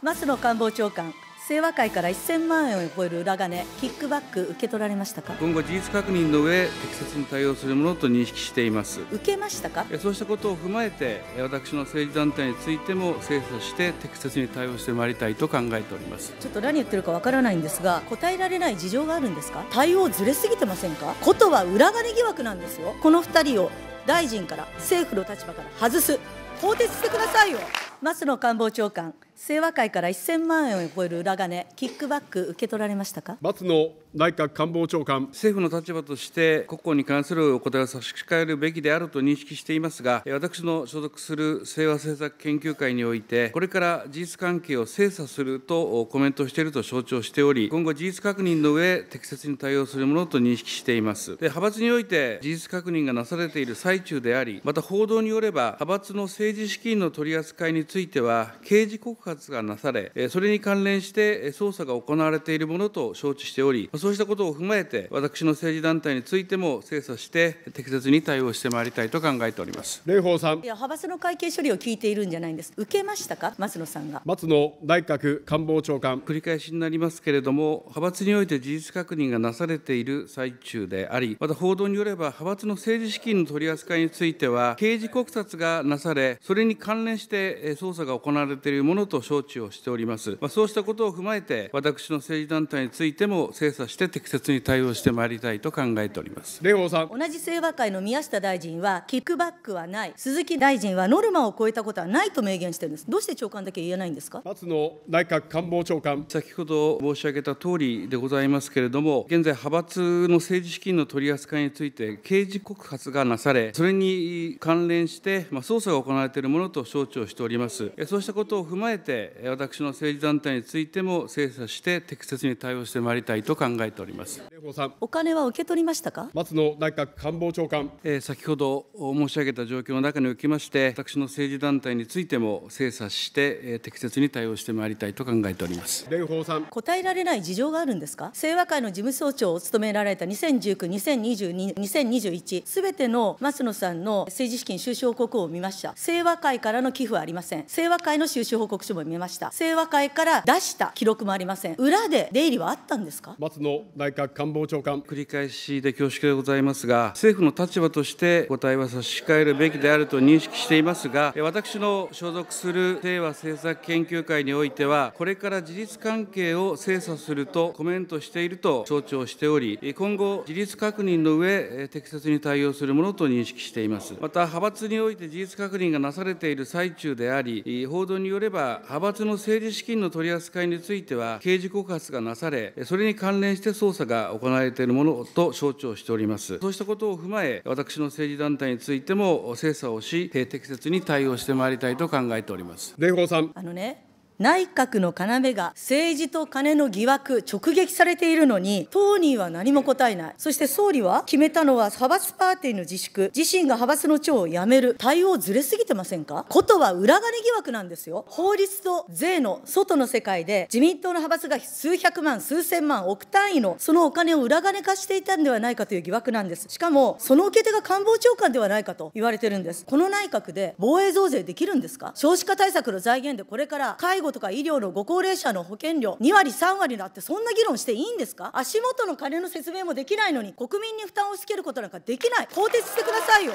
松野官房長官清和会から1000万円を超える裏金キックバック受け取られましたか今後事実確認の上適切に対応するものと認識しています受けましたかそうしたことを踏まえて私の政治団体についても精査して適切に対応してまいりたいと考えておりますちょっと何言ってるかわからないんですが答えられない事情があるんですか対応ずれすぎてませんかことは裏金疑惑なんですよこの2人を大臣から政府の立場から外す更迭してくださいよ松野官房長官清和会から1000万円を超える裏金、キックバック受け取られましたか松野内閣官房長官。政府の立場として、国庫に関するお答えを差し控えるべきであると認識していますが、私の所属する清和政策研究会において、これから事実関係を精査するとコメントしていると承知をしており、今後、事実確認の上、適切に対応するものと認識しています。で派閥において、事実確認がなされている最中であり、また報道によれば、派閥の政治資金の取り扱いについては、刑事告発発がなされ、それに関連して捜査が行われているものと承知しており、そうしたことを踏まえて、私の政治団体についても精査して、適切に対応してまいりたいと考えております蓮舫さん。いや、派閥の会計処理を聞いているんじゃないんです、受けましたか、松野さんが。松野内閣官房長官。繰り返しになりますけれども、派閥において事実確認がなされている最中であり、また報道によれば、派閥の政治資金の取り扱いについては、刑事告発がなされ、それに関連して捜査が行われているものとと承知をしております。まあ、そうしたことを踏まえて、私の政治団体についても精査して適切に対応してまいりたいと考えております。蓮舫さん。同じ清和会の宮下大臣は、キックバックはない、鈴木大臣はノルマを超えたことはないと明言してるんです。どうして長官だけ言えないんですか。松野内閣官房長官。先ほど申し上げた通りでございますけれども、現在派閥の政治資金の取り扱いについて刑事告発がなされ、それに関連して、まあ、捜査が行われているものと承知をしております。そうしたことを踏まえてて、私の政治団体についても精査して、適切に対応してまいりたいと考えておりますさんお金は受け取りましたか松野内閣官房長官、えー、先ほど申し上げた状況の中におきまして、私の政治団体についても精査して、えー、適切に対応してまいりたいと考えております蓮舫さん答えられない事情があるんですか清和会の事務総長を務められた2019、2022、2021、すべての松野さんの政治資金収支報告を見ました。清和会からの寄付はありません。清和会の収支報告書も見ました清和会から出した記録もありません裏で出入りはあったんですか松野内閣官房長官繰り返しで恐縮でございますが政府の立場として答えは差し控えるべきであると認識していますが私の所属する清和政策研究会においてはこれから事実関係を精査するとコメントしていると承知をしており今後事実確認の上適切に対応するものと認識していますまた派閥において事実確認がなされている最中であり報道によれば派閥の政治資金の取り扱いについては、刑事告発がなされ、それに関連して捜査が行われているものと承知をしております。そうしたことを踏まえ、私の政治団体についても精査をし、適切に対応してまいりたいと考えております。蓮舫さんあのね内閣の要が政治と金の疑惑直撃されているのに、当人は何も答えない。そして総理は決めたのは派閥パーティーの自粛、自身が派閥の長を辞める、対応ずれすぎてませんかことは裏金疑惑なんですよ。法律と税の外の世界で自民党の派閥が数百万、数千万、億単位のそのお金を裏金化していたんではないかという疑惑なんです。しかも、その受け手が官房長官ではないかと言われてるんです。この内閣で防衛増税できるんですか少子化対策の財源でこれから介護護とか医療のご高齢者の保険料2割3割だってそんな議論していいんですか足元の金の説明もできないのに国民に負担をつけることなんかできない更迭してくださいよ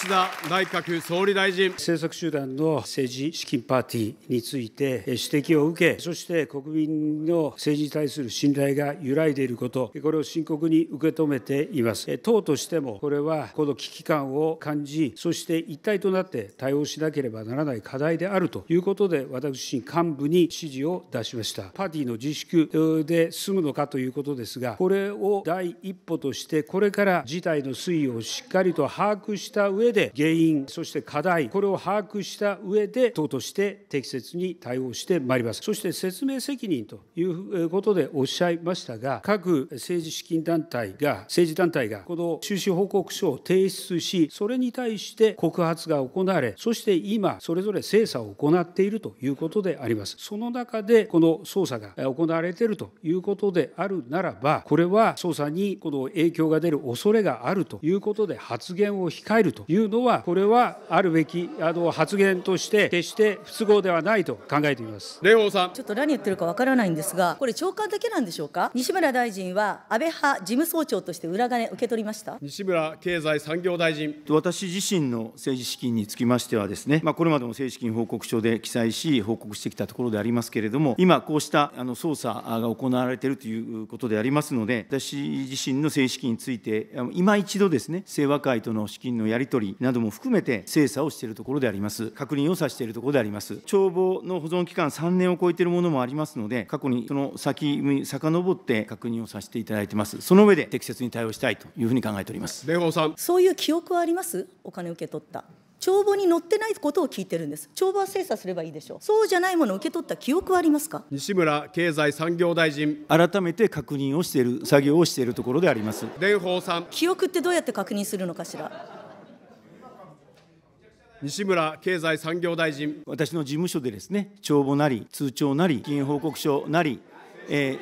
岸田内閣総理大臣政策集団の政治資金パーティーについて指摘を受け、そして国民の政治に対する信頼が揺らいでいること、これを深刻に受け止めています。党としても、これはこの危機感を感じ、そして一体となって対応しなければならない課題であるということで、私自身幹部に指示を出しました。パーティーの自粛で済むのかということですが、これを第一歩として、これから事態の推移をしっかりと把握した上上で原因、そして課題、これを把握した上で、党として適切に対応してまいります。そして説明責任ということでおっしゃいましたが、各政治資金団体が、政治団体がこの収支報告書を提出し、それに対して告発が行われ、そして今、それぞれ精査を行っているということであります。その中で、この捜査が行われているということであるならば、これは捜査にこの影響が出る恐れがあるということで発言を控えるといういうのは、これはあるべきあの発言として、決して不都合ではないと考えています蓮舫さん。ちょっと何言ってるかわからないんですが、これ、長官だけなんでしょうか、西村大臣は安倍派事務総長として裏金受け取りました西村経済産業大臣。私自身の政治資金につきましてはですね、まあ、これまでも政治資金報告書で記載し、報告してきたところでありますけれども、今、こうしたあの捜査が行われているということでありますので、私自身の政治資金について、今一度ですね、清和会との資金のやり取りなども含めて精査をしているところであります。確認をさせているところであります。帳簿の保存期間3年を超えているものもありますので、過去にその先に遡って確認をさせていただいてます。その上で適切に対応したいというふうに考えております。蓮舫さん。そういう記憶はあります？お金を受け取った。帳簿に載ってないことを聞いてるんです。帳簿は精査すればいいでしょう。そうじゃないものを受け取った記憶はありますか。西村経済産業大臣。改めて確認をしている作業をしているところであります。蓮舫さん。記憶ってどうやって確認するのかしら。西村経済産業大臣。私の事務所でですね、帳簿なり、通帳なり、議員報告書なり、えー、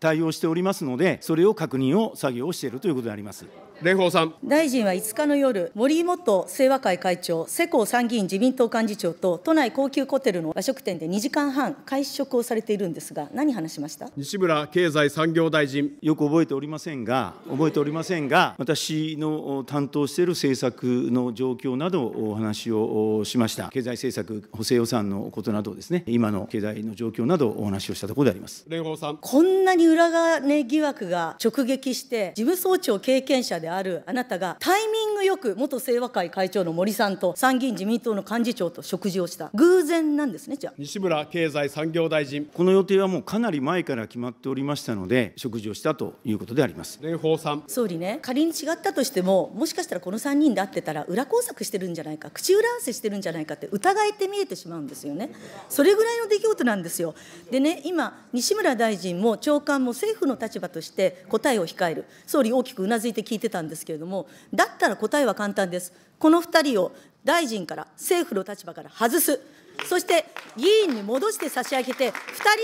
対応しておりますので、それを確認を作業をしているということであります。蓮舫さん大臣は5日の夜、森元清和会会長、世耕参議院自民党幹事長と都内高級ホテルの和食店で2時間半、会食をされているんですが、何話しました西村経済産業大臣。よく覚えておりませんが、覚えておりませんが、私の担当している政策の状況などお話をしました、経済政策、補正予算のことなどですね、今の経済の状況などお話をしたところであります蓮舫さん。こんなに裏金疑惑が直撃して、事務総長経験者であるあなたがタイミングよく元清和会会長の森さんと参議院自民党の幹事長と食事をした偶然なんですねじゃあ西村経済産業大臣この予定はもうかなり前から決まっておりましたので食事をしたということであります蓮舫さん総理ね仮に違ったとしてももしかしたらこの3人で会ってたら裏工作してるんじゃないか口裏合わせしてるんじゃないかって疑えって見えてしまうんですよねそれぐらいの出来事なんですよでね今西村大臣も長官も政府の立場として答えを控える総理大きくうなずいて聞いてたんですけれども、だったら答えは簡単です。この2人を大臣から、政府の立場から外す。そして議員に戻して差し上げて、2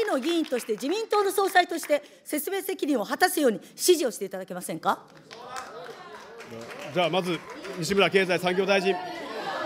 人の議員として、自民党の総裁として説明責任を果たすように指示をしていただけませんか。じゃあまず西村経済産業大臣。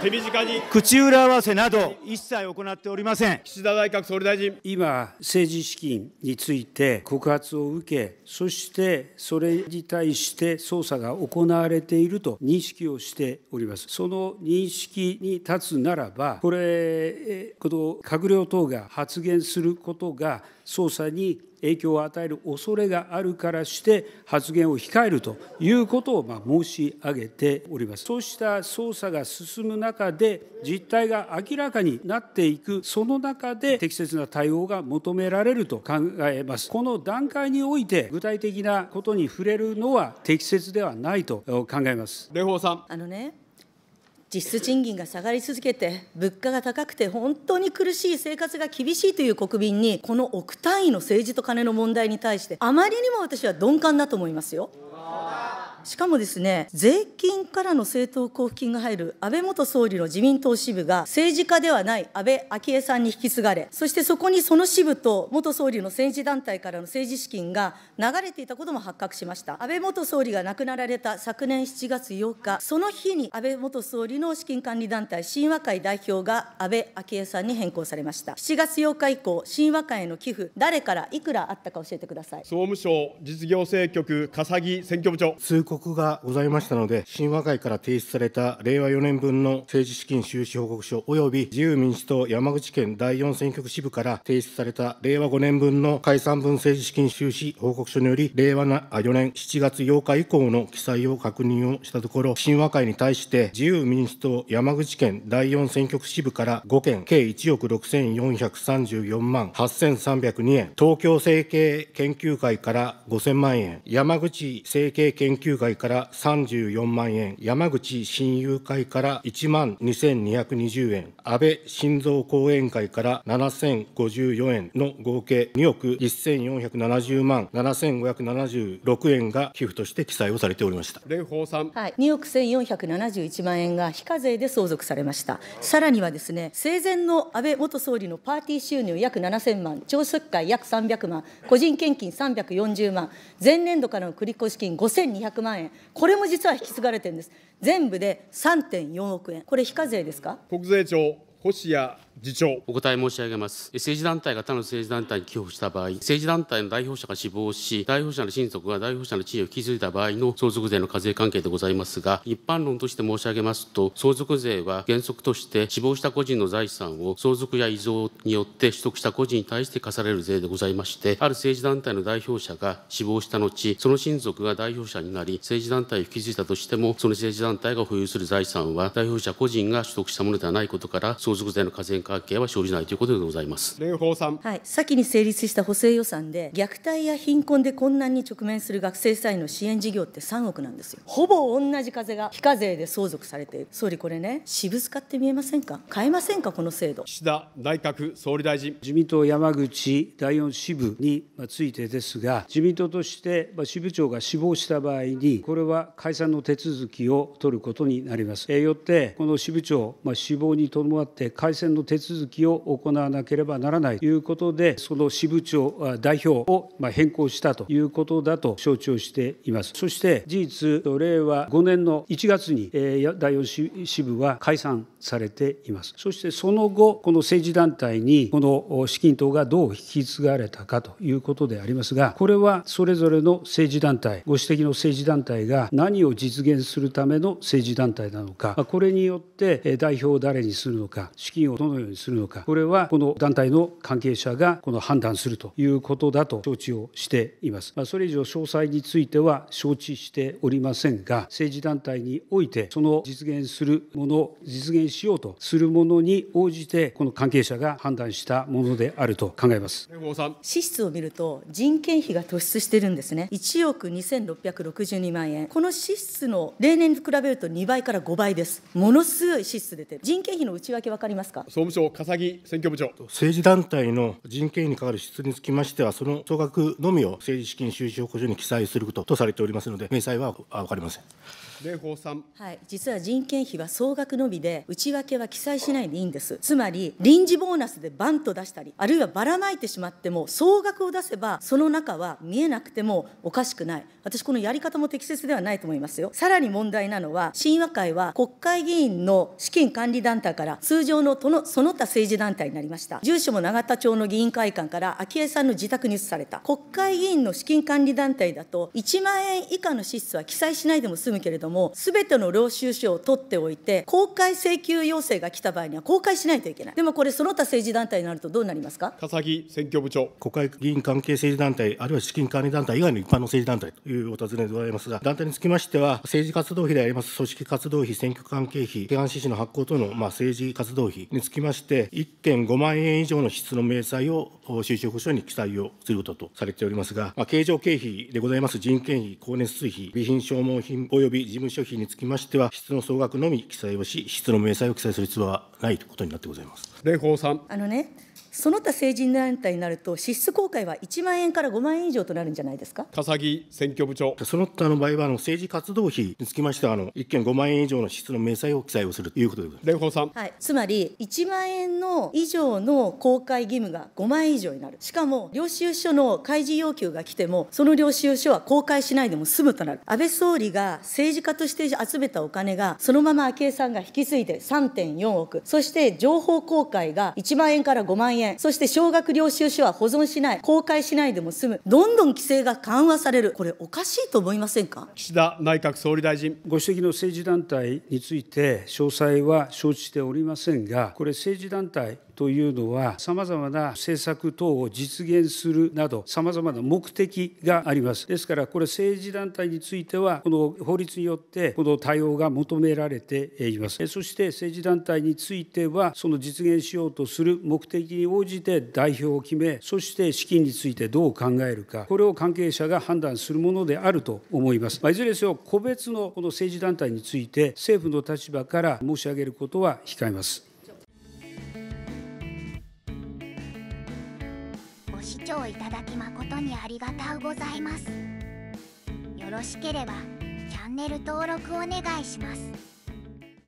手短に口裏合わせなど一切行っておりません岸田内閣総理大臣今政治資金について告発を受けそしてそれに対して捜査が行われていると認識をしておりますその認識に立つならばこれこの閣僚等が発言することが捜査に影響を与える恐れがあるからして発言を控えるということを申し上げております。そうした捜査が進む中で実態が明らかになっていくその中で適切な対応が求められると考えます。この段階において具体的なことに触れるのは適切ではないと考えます。蓮舫さんあのね実質賃金が下がり続けて、物価が高くて、本当に苦しい、生活が厳しいという国民に、この億単位の政治とカネの問題に対して、あまりにも私は鈍感だと思いますよ。しかもですね、税金からの政党交付金が入る安倍元総理の自民党支部が、政治家ではない安倍昭恵さんに引き継がれ、そしてそこにその支部と元総理の政治団体からの政治資金が流れていたことも発覚しました。安倍元総理が亡くなられた昨年7月8日、その日に安倍元総理の資金管理団体、新和会代表が安倍昭恵さんに変更されました。7月8日以降、新和会への寄付、誰からいくらあったか教えてください。総務省実業政局、笠木選挙部長。告がございましたので、新和会から提出された令和4年分の政治資金収支報告書及び自由民主党山口県第4選挙区支部から提出された令和5年分の解散分政治資金収支報告書により、令和4年7月8日以降の記載を確認をしたところ、新和会に対して自由民主党山口県第4選挙区支部から5件、計1億6434万8302円、東京政経研究会から5000万円、山口政経研究会から34万円、山口親友会から1万2220円、安倍晋三後援会から7054円の合計2億1470万7576円が寄付として記載をされておりました。蓮舫さん。はい、2億1471万円が非課税で相続されました。さらにはですね、生前の安倍元総理のパーティー収入約7000万、朝食会約300万、個人献金340万、前年度からの繰越金5200万万円、これも実は引き継がれてるんです、全部で3.4億円、これ、非課税ですか国税庁、星谷次長お答え申し上げます政治団体が他の政治団体に寄付した場合政治団体の代表者が死亡し代表者の親族が代表者の地位を引き継いだ場合の相続税の課税関係でございますが一般論として申し上げますと相続税は原則として死亡した個人の財産を相続や遺贈によって取得した個人に対して課される税でございましてある政治団体の代表者が死亡した後その親族が代表者になり政治団体を引き継いだとしてもその政治団体が保有する財産は代表者個人が取得したものではないことから相続税の課税関関係は生じないということでございます。蓮舫さん。はい。先に成立した補正予算で、虐待や貧困で困難に直面する学生際の支援事業って3億なんですよ。ほぼ同じ風が非課税で相続されている。総理これね、私物化って見えませんか変えませんかこの制度。岸田内閣総理大臣。自民党山口第4支部についてですが、自民党として支部長が死亡した場合に、これは解散の手続きを取ることになります。えよって、この支部長、まあ、死亡に伴って解散の手手続きを行わなければならないということで、その支部長、代表を変更したということだと承知をしています。そして事実、令和5年の1月に第4支部は解散されています。そしてその後、この政治団体にこの資金等がどう引き継がれたかということでありますが、これはそれぞれの政治団体、ご指摘の政治団体が何を実現するための政治団体なのか、これによって代表を誰にするのか、資金をどのようににするのか、これはこの団体の関係者がこの判断するということだと承知をしています。まあ、それ以上詳細については承知しておりませんが、政治団体において、その実現するもの、実現しようとするものに応じて、この関係者が判断したものであると考えます。支出を見ると、人件費が突出してるんですね。1億2662万円。この支出の例年に比べると2倍から5倍です。ものすごい支出出てる。人件費の内訳分かりますか総務省長、笠木選挙部長。政治団体の人件費にかかる支出につきましては、その総額のみを政治資金収支報告書に記載することとされておりますので、明細は分かりません。蓮舫さん。はい、実は人件費は総額のみで、内訳は記載しないでいいんです。つまり、臨時ボーナスでバンと出したり、あるいはばらまいてしまっても、総額を出せば、その中は見えなくてもおかしくない。私、このやり方も適切ではないと思いますよ。さらに問題なのは、親和会は国会議員の資金管理団体から、通常のその他政治団体になりました。住所も永田町の議員会館から、昭恵さんの自宅に移された。国会議員の資金管理団体だと、1万円以下の支出は記載しないでも済むけれども、ども、すべての領収書を取っておいて、公開請求要請が来た場合には公開しないといけない。でもこれ、その他政治団体になるとどうなりますか笠木選挙部長。国会議員関係政治団体、あるいは資金管理団体以外の一般の政治団体というお尋ねでございますが、団体につきましては、政治活動費であります、組織活動費、選挙関係費、提案指示の発行等の、まあ、政治活動費につきまして、1.5万円以上の支出の明細を収支保証に記載をすることとされておりますが、まあ、経常経費でございます人件費、光熱費、備品消耗品及び事務諸費につきましては、質の総額のみ記載をし、質の明細を記載する必要はないということになってございます。蓮舫さんあのねその他成人団体になると、支出公開は1万円から5万円以上となるんじゃないですか笠木選挙部長。その他の場合は、あの政治活動費につきましては、あの1件5万円以上の支出の明細を記載をするということでございさん。はい、つまり1万円の以上の公開義務が5万円以上になる。しかも領収書の開示要求が来ても、その領収書は公開しないでも済むとなる。安倍総理が政治家として集めたお金が、そのまま昭恵さんが引き継いで3.4億、そして情報公開が1万円から5万円。せんそして少額領収書は保存しない公開しないでも済むどんどん規制が緩和されるこれおかしいと思いませんか岸田内閣総理大臣ご指摘の政治団体について詳細は承知しておりませんがこれ政治団体というのは、さまざまな政策等を実現するなど、さまざまな目的があります。ですから、これ、政治団体については、この法律によって、この対応が求められています。そして、政治団体については、その実現しようとする目的に応じて代表を決め、そして資金についてどう考えるか、これを関係者が判断するものであると思います。まあ、いずれにせよ、個別のこの政治団体について、政府の立場から申し上げることは控えます。聴いただき誠にありがとうございますよろしければチャンネル登録お願いします